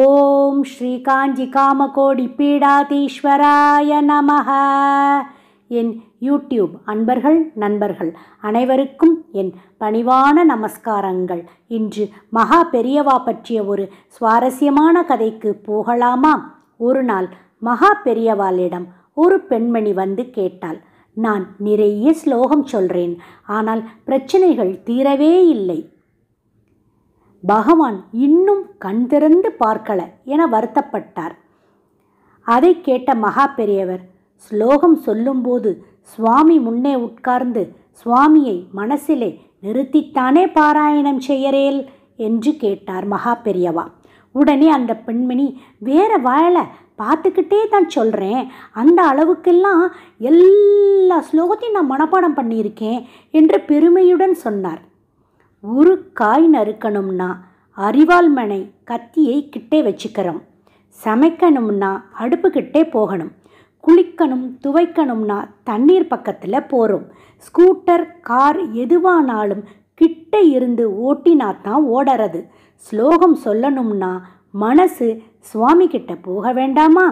ஓம் ஸ்ரீ காஞ்சி காமகோடி பீடாதீஸ்வராய நம என் யூடியூப் அன்பர்கள் நண்பர்கள் அனைவருக்கும் என் பணிவான நமஸ்காரங்கள் இன்று மகா பெரியவா பற்றிய ஒரு சுவாரஸ்யமான கதைக்கு போகலாமா ஒரு நாள் மகா பெரியவாளிடம் ஒரு பெண்மணி வந்து கேட்டாள் நான் நிறைய ஸ்லோகம் சொல்கிறேன் ஆனால் பிரச்சனைகள் தீரவே இல்லை பகவான் இன்னும் கண் திறந்து பார்க்கல என வருத்தப்பட்டார் அதை கேட்ட மகா பெரியவர் ஸ்லோகம் சொல்லும்போது சுவாமி முன்னே உட்கார்ந்து சுவாமியை மனசிலே நிறுத்தித்தானே பாராயணம் செய்யறேல் என்று கேட்டார் மகா பெரியவா உடனே அந்த பெண்மணி வேற வாழை பார்த்துக்கிட்டே தான் சொல்கிறேன் அந்த அளவுக்கெல்லாம் எல்லா ஸ்லோகத்தையும் நான் மனப்பாடம் பண்ணியிருக்கேன் என்று பெருமையுடன் சொன்னார் ஒரு காய் நறுக்கணும்னா அரிவாள் மனை கத்தியை கிட்டே வச்சுக்கிறோம் சமைக்கணும்னா அடுப்புக்கிட்டே போகணும் குளிக்கணும் துவைக்கணும்னா தண்ணீர் பக்கத்தில் போகிறோம் ஸ்கூட்டர் கார் எதுவானாலும் கிட்ட இருந்து ஓட்டினா தான் ஓடறது ஸ்லோகம் சொல்லணும்னா மனசு சுவாமி கிட்ட போக வேண்டாமா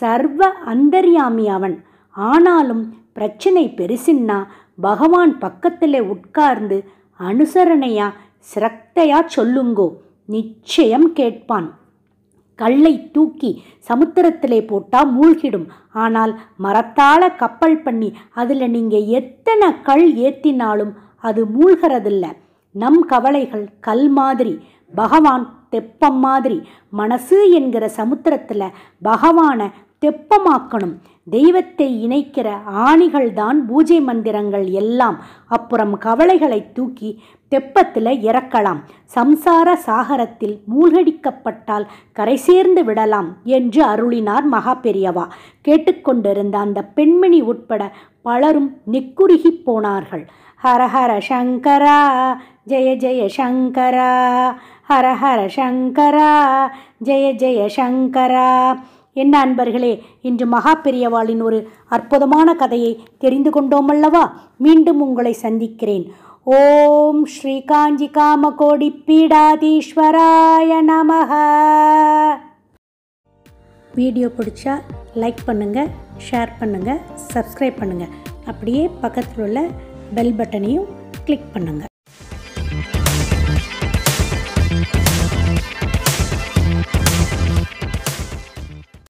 சர்வ அந்தர்யாமி அவன் ஆனாலும் பிரச்சனை பெருசுன்னா பகவான் பக்கத்தில் உட்கார்ந்து அனுசரணையா சிரத்தையா சொல்லுங்கோ நிச்சயம் கேட்பான் கல்லை தூக்கி சமுத்திரத்திலே போட்டா மூழ்கிடும் ஆனால் மரத்தால கப்பல் பண்ணி அதில் நீங்கள் எத்தனை கல் ஏத்தினாலும் அது மூழ்கிறதில்ல நம் கவலைகள் கல் மாதிரி பகவான் தெப்பம் மாதிரி மனசு என்கிற சமுத்திரத்தில் பகவானை தெப்பமாக்கணும் தெய்வத்தை இணைக்கிற ஆணிகள்தான் பூஜை மந்திரங்கள் எல்லாம் அப்புறம் கவலைகளை தூக்கி தெப்பத்தில் இறக்கலாம் சம்சார சாகரத்தில் மூழ்கடிக்கப்பட்டால் கரை சேர்ந்து விடலாம் என்று அருளினார் மகா பெரியவா கேட்டுக்கொண்டிருந்த அந்த பெண்மணி உட்பட பலரும் நெக்குருகி போனார்கள் ஹரஹர சங்கரா ஜெய ஜெய சங்கரா ஹரஹர சங்கரா ஜெய ஜெய சங்கரா என்ன அன்பர்களே இன்று மகா பெரியவாளின் ஒரு அற்புதமான கதையை தெரிந்து கொண்டோமல்லவா மீண்டும் உங்களை சந்திக்கிறேன் ஓம் ஸ்ரீ காஞ்சி காமகோடி பீடாதீஸ்வராய நமக வீடியோ பிடிச்சா லைக் பண்ணுங்கள் ஷேர் பண்ணுங்கள் சப்ஸ்கிரைப் பண்ணுங்கள் அப்படியே பக்கத்தில் உள்ள பெல் பட்டனையும் கிளிக் பண்ணுங்கள்